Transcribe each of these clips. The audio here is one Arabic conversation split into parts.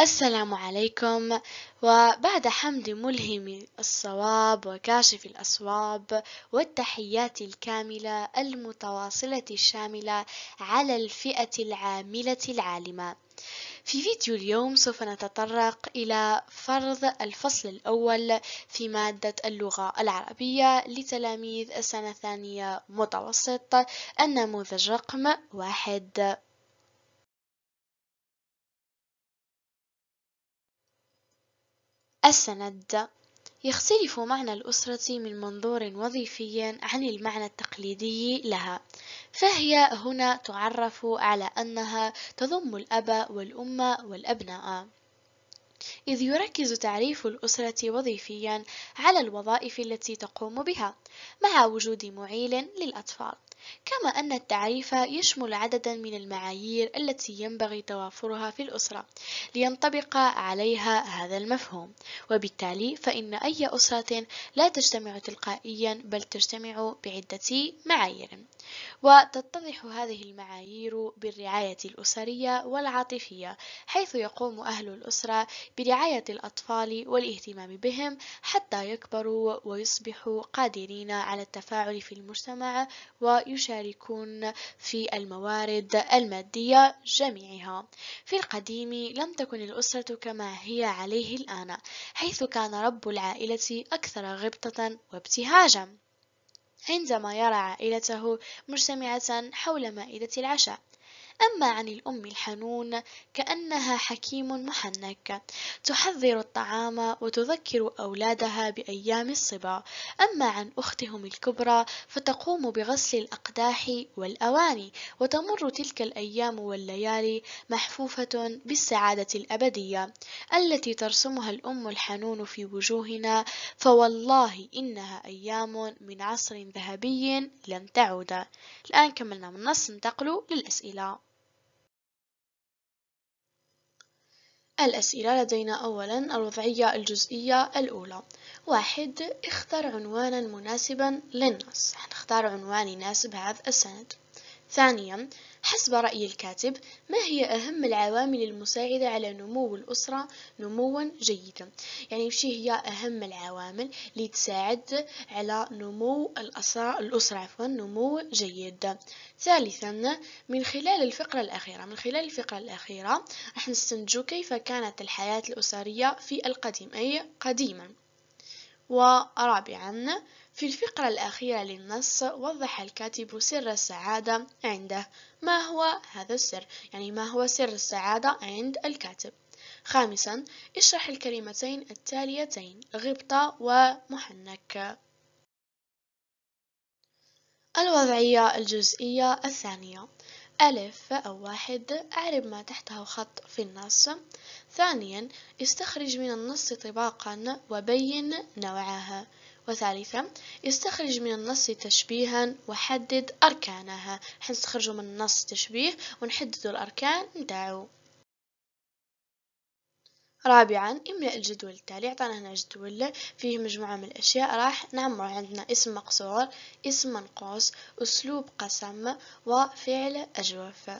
السلام عليكم وبعد حمد ملهم الصواب وكاشف الأصواب والتحيات الكاملة المتواصلة الشاملة على الفئة العاملة العالمة في فيديو اليوم سوف نتطرق إلى فرض الفصل الأول في مادة اللغة العربية لتلاميذ السنة الثانية متوسط النموذج رقم واحد السند يختلف معنى الأسرة من منظور وظيفي عن المعنى التقليدي لها فهي هنا تعرف على أنها تضم الأب والأم والأبناء إذ يركز تعريف الأسرة وظيفيا على الوظائف التي تقوم بها مع وجود معيل للأطفال كما أن التعريف يشمل عددا من المعايير التي ينبغي توافرها في الأسرة لينطبق عليها هذا المفهوم وبالتالي فإن أي أسرة لا تجتمع تلقائيا بل تجتمع بعدة معايير وتتضح هذه المعايير بالرعاية الأسرية والعاطفية حيث يقوم أهل الأسرة برعاية الأطفال والاهتمام بهم حتى يكبروا ويصبحوا قادرين على التفاعل في المجتمع يشاركون في الموارد المادية جميعها في القديم لم تكن الأسرة كما هي عليه الآن حيث كان رب العائلة أكثر غبطة وابتهاجا عندما يرى عائلته مجتمعة حول مائدة العشاء أما عن الأم الحنون كأنها حكيم محنك تحذر الطعام وتذكر أولادها بأيام الصبا أما عن أختهم الكبرى فتقوم بغسل الأقداح والأواني وتمر تلك الأيام والليالي محفوفة بالسعادة الأبدية التي ترسمها الأم الحنون في وجوهنا فوالله إنها أيام من عصر ذهبي لم تعود الآن كملنا من النص انتقلوا للأسئلة الأسئلة لدينا أولا الوضعية الجزئية الأولى واحد اختر عنوانا مناسبا للنص نختار عنوان يناسب هذا السند ثانيا حسب رأي الكاتب ما هي أهم العوامل المساعدة على نمو الأسرة نموا جيدا يعني وش هي أهم العوامل اللي تساعد على نمو الأسرة, الأسرة عفوا نمو جيد ثالثا من خلال الفقرة الأخيرة من خلال الفقرة الأخيرة راح نستنتج كيف كانت الحياة الأسرية في القديم أي قديما ورابعا في الفقرة الأخيرة للنص وضح الكاتب سر السعادة عنده ما هو هذا السر يعني ما هو سر السعادة عند الكاتب خامسا اشرح الكلمتين التاليتين غبطة ومحنك الوضعية الجزئية الثانية ألف أو واحد أعرب ما تحته خط في النص ثانيا استخرج من النص طباقا وبين نوعها وثالثا استخرج من النص تشبيها وحدد أركانها حنستخرج من النص تشبيه ونحدد الأركان نتاعو رابعا املأ الجدول التالي عطانا هنا جدول فيه مجموعة من الأشياء راح نعمر عندنا اسم مقصور اسم منقوص أسلوب قسم وفعل أجوف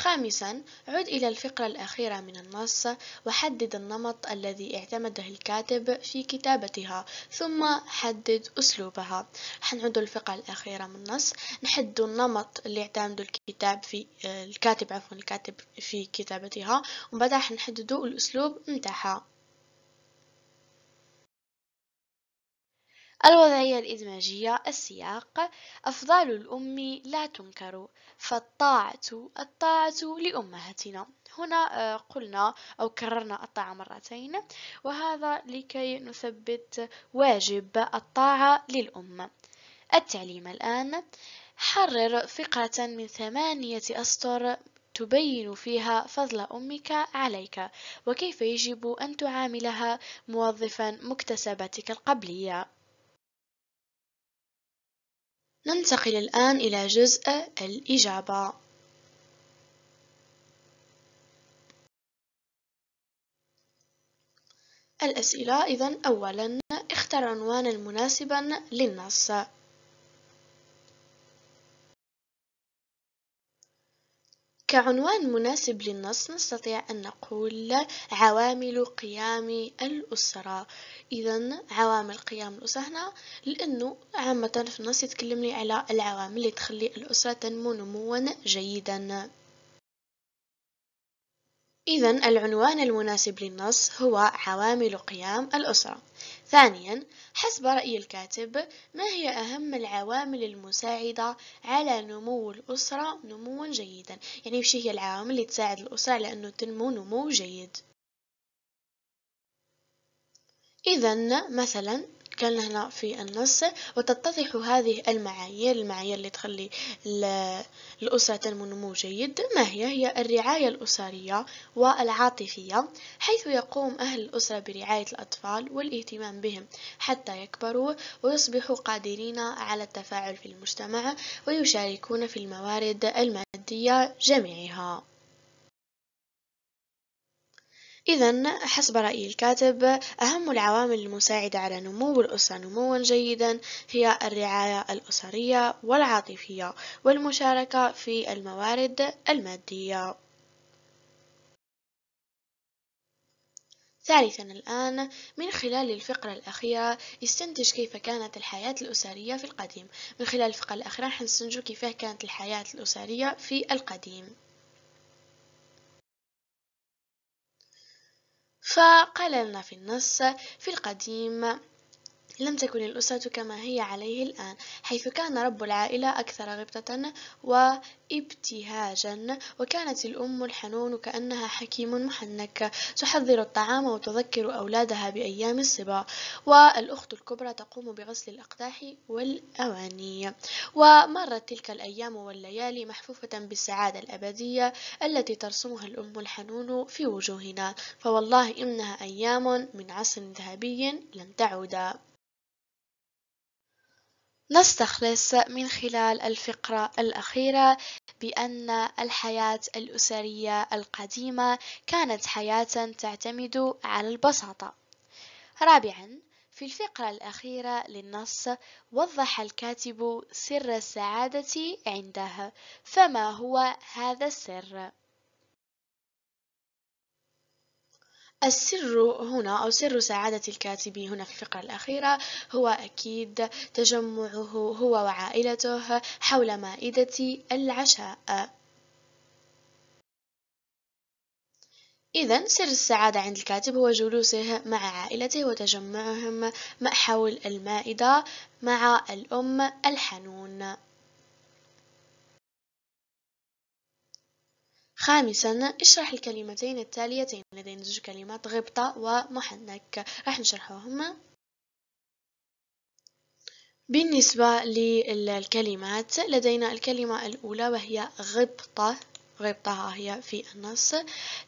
خامسا عد إلى الفقرة الأخيرة من النص وحدد النمط الذي اعتمده الكاتب في كتابتها ثم حدد أسلوبها حنعد الفقرة الأخيرة من النص نحدد النمط اللي اعتمده الكتاب في الكاتب عفوا الكاتب في كتابتها وبعدها بعدها الأسلوب متاعها الوضعية الإدماجية السياق أفضال الأم لا تنكر فالطاعة الطاعة لأمهاتنا هنا آه، قلنا أو كررنا الطاعة مرتين وهذا لكي نثبت واجب الطاعة للأم التعليم الآن حرر فقرة من ثمانية أسطر تبين فيها فضل أمك عليك وكيف يجب أن تعاملها موظفا مكتسباتك القبلية ننتقل الآن إلى جزء الإجابة الأسئلة إذن أولا اختر عنوانا مناسبا للنص كعنوان مناسب للنص نستطيع أن نقول عوامل قيام الأسرة إذا عوامل قيام الأسرة هنا لأنه عامة في النص يتكلم لي على العوامل اللي تخلي الأسرة تنمو نموا جيدا إذا العنوان المناسب للنص هو عوامل قيام الأسرة ثانيا حسب رأي الكاتب ما هي أهم العوامل المساعدة على نمو الأسرة نموا جيدا يعني وش هي العوامل اللي تساعد الأسرة على تنمو نمو جيد إذا مثلا كان هنا في النص وتتضح هذه المعايير المعايير اللي تخلي الأسرة تنمو نمو جيد ما هي هي الرعاية الأسرية والعاطفية حيث يقوم أهل الأسرة برعاية الأطفال والاهتمام بهم حتى يكبروا ويصبحوا قادرين على التفاعل في المجتمع ويشاركون في الموارد المادية جميعها إذا حسب رأي الكاتب أهم العوامل المساعدة على نمو الأسرة نموا جيدا هي الرعاية الأسرية والعاطفية والمشاركة في الموارد المادية. ثالثا الآن من خلال الفقرة الأخيرة استنتج كيف كانت الحياة الأسرية في القديم من خلال الفقرة الأخيرة حنستنتج كيف كانت الحياة الأسرية في القديم فقللنا في النص في القديم لم تكن الأسرة كما هي عليه الآن حيث كان رب العائلة أكثر غبطة وابتهاجا وكانت الأم الحنون كأنها حكيم محنك تحضر الطعام وتذكر أولادها بأيام الصبا والأخت الكبرى تقوم بغسل الأقداح والأواني ومرت تلك الأيام والليالي محفوفة بالسعادة الأبدية التي ترسمها الأم الحنون في وجوهنا فوالله إنها أيام من عصر ذهبي لن تعود نستخلص من خلال الفقرة الأخيرة بأن الحياة الأسرية القديمة كانت حياة تعتمد على البساطة. رابعًا، في الفقرة الأخيرة للنص وضح الكاتب سر السعادة عنده، فما هو هذا السر؟ السر هنا أو سر سعادة الكاتب هنا في الفقرة الأخيرة هو أكيد تجمعه هو وعائلته حول مائدة العشاء إذا سر السعادة عند الكاتب هو جلوسه مع عائلته وتجمعهم حول المائدة مع الأم الحنون خامسا اشرح الكلمتين التاليتين لدينا زوج كلمات غبطة ومحنك راح نشرحوهما بالنسبة للكلمات لدينا الكلمة الأولى وهي غبطة غبطها هي في النص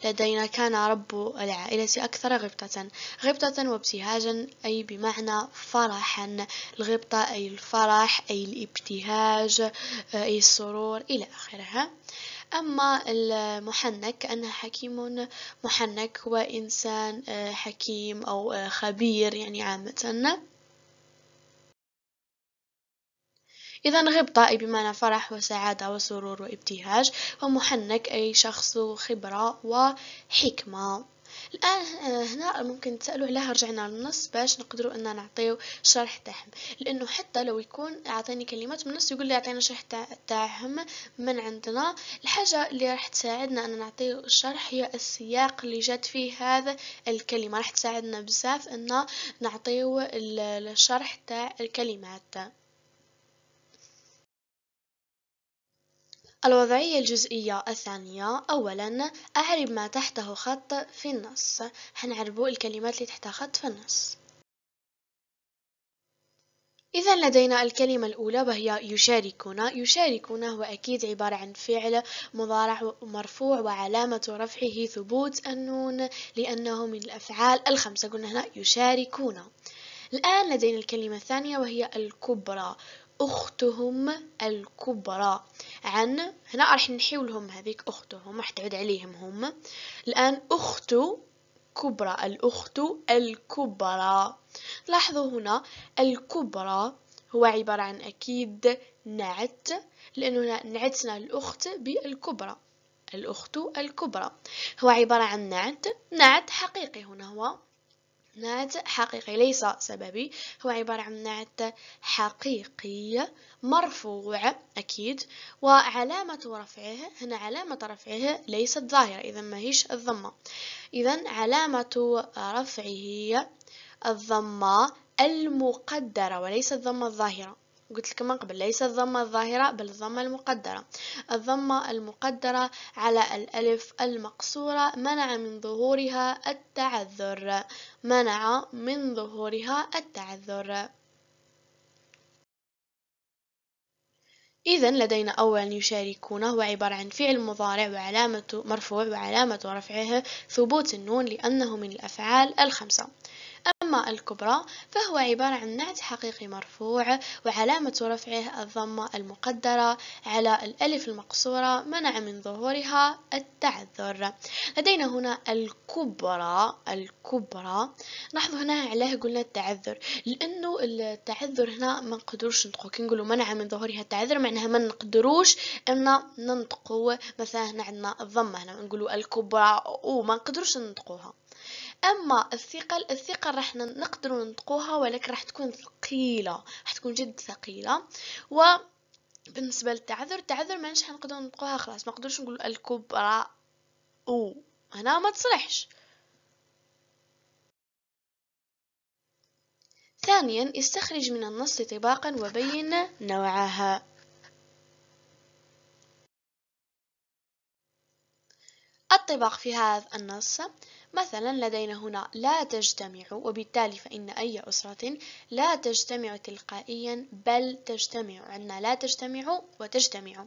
لدينا كان رب العائلة أكثر غبطة غبطة وابتهاجا أي بمعنى فرحا الغبطة أي الفرح أي الابتهاج أي السرور إلى آخرها أما المحنك أنه حكيم محنك هو إنسان آه، حكيم أو آه، خبير يعني عامة إذا غبطائي بمعنى فرح وسعادة وسرور وابتهاج ومحنك أي شخص خبرة وحكمة الان هنا ممكن تسالوا علاه رجعنا للنص باش نقدروا ان نعطيو شرح تاعهم لانه حتى لو يكون اعطيني كلمات من النص يقول لي اعطينا شرح تاعهم من عندنا الحاجه اللي راح تساعدنا ان نعطيو الشرح هي السياق اللي جات فيه هذا الكلمه راح تساعدنا بزاف ان نعطيو الشرح تاع الكلمات الوضعية الجزئية الثانية أولا أعرب ما تحته خط في النص حنعربو الكلمات اللي تحتها خط في النص إذا لدينا الكلمة الأولى وهي يشاركون يشاركون هو أكيد عبارة عن فعل مضارع مرفوع وعلامة رفعه ثبوت النون لأنه من الأفعال الخمسة قلنا هنا يشاركون الآن لدينا الكلمة الثانية وهي الكبرى أختهم الكبرى عن هنا راح نحيولهم هذيك أختهم راح تعود عليهم هم الآن أخت كبرى الأخت الكبرى لاحظوا هنا الكبرى هو عبارة عن أكيد نعت لأنه هنا نعتنا الأخت بالكبرى الأخت الكبرى هو عبارة عن نعت نعت حقيقي هنا هو نعت حقيقي ليس سببي هو عبارة عن نعت حقيقي مرفوع أكيد وعلامة رفعه هنا علامة رفعه ليست ظاهرة إذا ما هيش الضمة إذا علامة رفعه الضمة المقدرة وليس الضمة الظاهرة قلت لكم من قبل ليس الضمة الظاهرة بل الضمة المقدرة الضمة المقدرة على الألف المقصورة منع من ظهورها التعذر منع من ظهورها التعذر إذا لدينا أولا يشاركون هو عبارة عن فعل مضارع وعلامة مرفوع وعلامة رفعه ثبوت النون لأنه من الأفعال الخمسة أما الكبرى فهو عبارة عن نعت حقيقي مرفوع وعلامة رفعه الضمة المقدرة على الألف المقصورة منع من ظهورها التعذر لدينا هنا الكبرى الكبرى نحظ هنا علاه قلنا التعذر لأنه التعذر هنا ما نقدروش نطقو كي منع من ظهورها التعذر معناها ما نقدروش أن ننطقو مثلا هنا عندنا الضمة هنا نقوله الكبرى وما نقدروش ننطقوها اما الثقل الثقل راح نقدروا ننطقوها ولكن راح تكون ثقيله راح تكون جد ثقيله و بالنسبه للتعذر التعذر مانيش حنقدروا ننطقوها خلاص ما نقدرش نقول الكبرى او هنا ما تصلحش ثانيا استخرج من النص طباقا وبين نوعها الطباق في هذا النص مثلا لدينا هنا لا تجتمع وبالتالي فإن أي أسرة لا تجتمع تلقائيا بل تجتمع عندنا لا تجتمع وتجتمع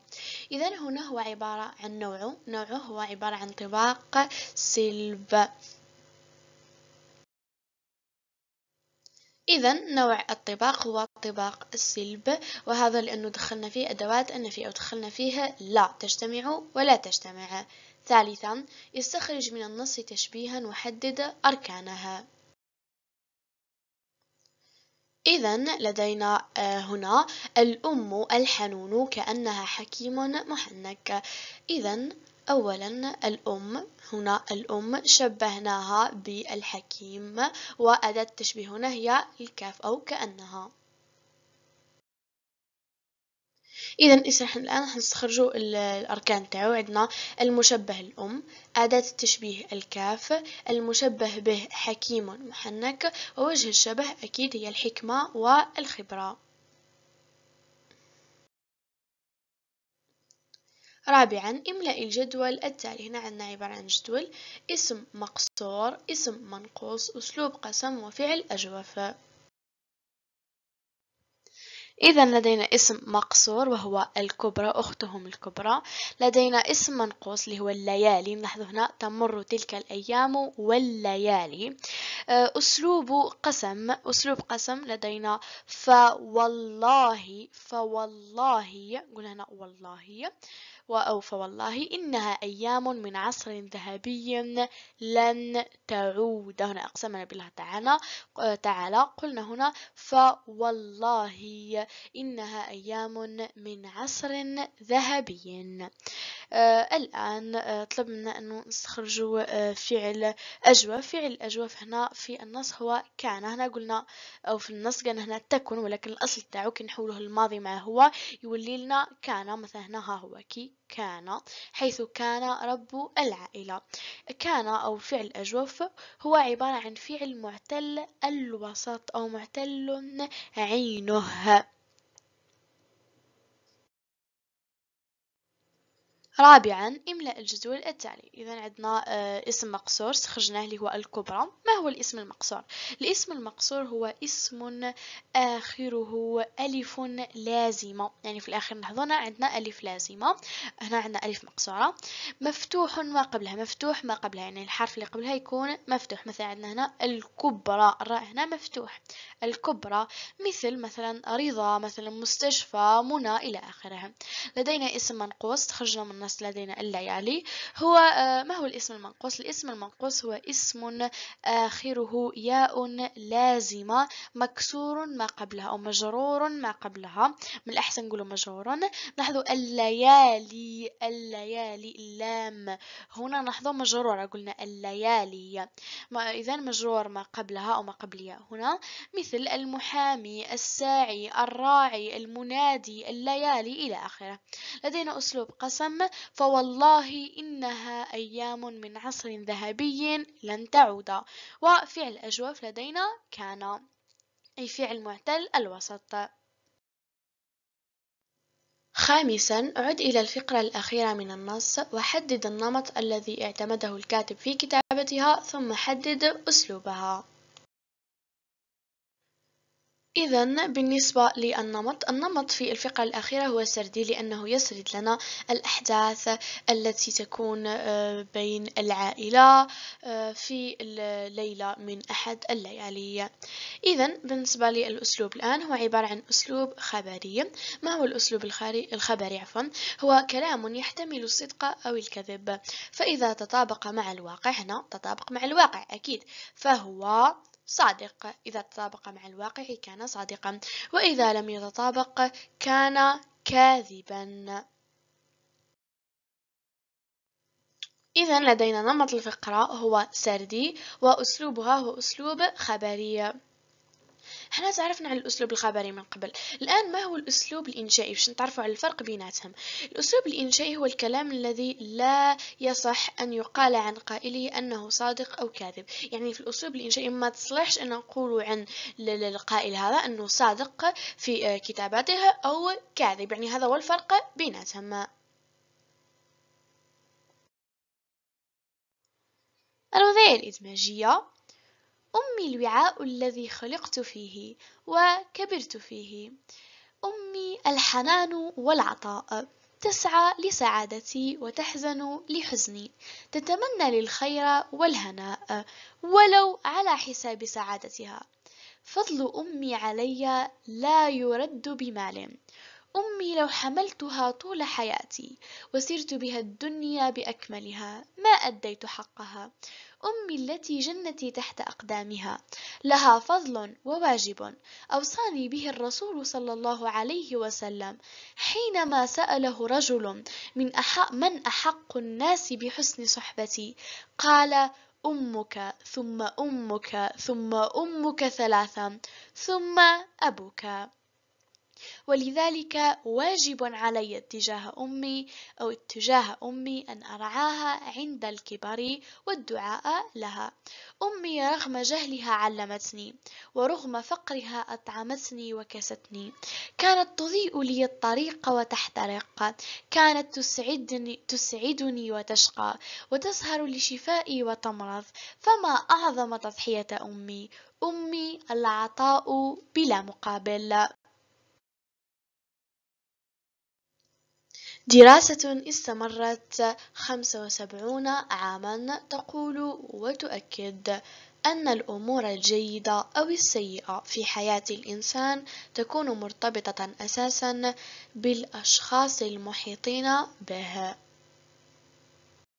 إذا هنا هو عبارة عن نوع نوعه هو عبارة عن طباق سلب إذا نوع الطباق هو طباق السلب وهذا لأنه دخلنا فيه أدوات أن فيه أو دخلنا فيها لا تجتمع ولا تجتمع ثالثا استخرج من النص تشبيها وحدد أركانها إذا لدينا آه، هنا الأم الحنون كأنها حكيم محنك إذا أولا الأم هنا الأم شبهناها بالحكيم وأداة التشبيه هنا هي الكاف أو كأنها اذا اذا الان حنستخرجوا الاركان تاعو عندنا المشبه الام اداه التشبيه الكاف المشبه به حكيم محنك ووجه الشبه اكيد هي الحكمه والخبره رابعا املاء الجدول التالي هنا عندنا عبارة عن جدول اسم مقصور اسم منقوص اسلوب قسم وفعل اجوف إذا لدينا اسم مقصور وهو الكبرى أختهم الكبرى لدينا اسم منقوص اللي هو الليالي نلاحظ هنا تمر تلك الأيام والليالي آه، أسلوب قسم أسلوب قسم لدينا فوالله فوالله قلنا هنا والله أو فوالله إنها أيام من عصر ذهبي لن تعود هنا أقسمنا بالله تعالى آه، تعالى قلنا هنا فوالله إنها أيام من عصر ذهبي آه الآن آه طلبنا أن نستخرج آه فعل أجوف فعل أجوف هنا في النص هو كان هنا قلنا أو في النص قلنا هنا تكن ولكن الأصل تاعو كي نحوله الماضي مع هو يولي لنا كان مثلا هنا ها هو كي كان حيث كان رب العائلة كان أو فعل أجوف هو عبارة عن فعل معتل الوسط أو معتل عينه رابعا املأ الجدول التالي إذا عندنا آه، اسم مقصور استخرجناه اللي هو الكبرى ما هو الاسم المقصور الاسم المقصور هو اسم آخره ألف لازمة يعني في الآخر نحضنا عندنا ألف لازمة هنا عندنا ألف مقصورة مفتوح ما قبلها مفتوح ما قبلها يعني الحرف اللي قبلها يكون مفتوح مثلا عندنا هنا الكبرى الراء هنا مفتوح الكبرى مثل مثلا رضا مثلا مستشفى منى إلى آخره لدينا اسم منقوص تخرجنا من 12 لدينا الليالي هو آه، ما هو الاسم المنقوص الاسم المنقوص هو اسم آه، آخره ياء لازمة مكسور ما قبلها أو مجرور ما قبلها من الأحسن نقوله مجرورا لاحظوا الليالي الليالي اللام هنا نحظوا مجرورة قلنا الليالي إذا مجرور ما قبلها أو ما قبلها هنا مثل المحامي الساعي الراعي المنادي الليالي إلى آخره لدينا أسلوب قسم فوالله إنها أيام من عصر ذهبي لن تعود وفعل أجوف لدينا كان أي فعل معتل الوسط خامسا عد إلى الفقرة الأخيرة من النص وحدد النمط الذي اعتمده الكاتب في كتابتها ثم حدد أسلوبها إذا بالنسبة للنمط النمط في الفقرة الأخيرة هو سردي لأنه يسرد لنا الأحداث التي تكون آه، بين العائلة آه، في الليلة من أحد الليالي إذا بالنسبة للأسلوب الآن هو عبارة عن أسلوب خبري ما هو الأسلوب الخبري عفوا هو كلام يحتمل الصدق أو الكذب فإذا تطابق مع الواقع هنا تطابق مع الواقع أكيد فهو صادق إذا تطابق مع الواقع كان صادقا وإذا لم يتطابق كان كاذبا إذا لدينا نمط الفقرة هو سردي وأسلوبها هو أسلوب خبري حنا تعرفنا على الأسلوب الخبري من قبل الآن ما هو الأسلوب الإنشائي باش نتعرفوا على الفرق بيناتهم الأسلوب الإنشائي هو الكلام الذي لا يصح أن يقال عن قائله أنه صادق أو كاذب يعني في الأسلوب الإنشائي ما تصلحش أن نقول عن القائل هذا أنه صادق في آه، كتاباته أو كاذب يعني هذا هو الفرق بيناتهم الوظائف الإدماجية أمي الوعاء الذي خلقت فيه وكبرت فيه أمي الحنان والعطاء تسعى لسعادتي وتحزن لحزني تتمنى للخير والهناء ولو على حساب سعادتها فضل أمي علي لا يرد بمال أمي لو حملتها طول حياتي وسرت بها الدنيا بأكملها ما أديت حقها أمي التي جنتي تحت أقدامها لها فضل وواجب أوصاني به الرسول صلى الله عليه وسلم حينما سأله رجل من, أحق من أحق الناس بحسن صحبتي قال أمك ثم أمك ثم أمك ثلاثا ثم أبوك ولذلك واجب علي تجاه أمي أو اتجاه أمي أن أرعاها عند الكبر والدعاء لها أمي رغم جهلها علمتني ورغم فقرها أطعمتني وكستني كانت تضيء لي الطريق وتحترق كانت تسعدني, تسعدني وتشقى وتسهر لشفائي وتمرض فما أعظم تضحية أمي أمي العطاء بلا مقابل دراسة استمرت 75 عامًا تقول وتؤكد أن الأمور الجيدة أو السيئة في حياة الإنسان تكون مرتبطة أساسًا بالأشخاص المحيطين به.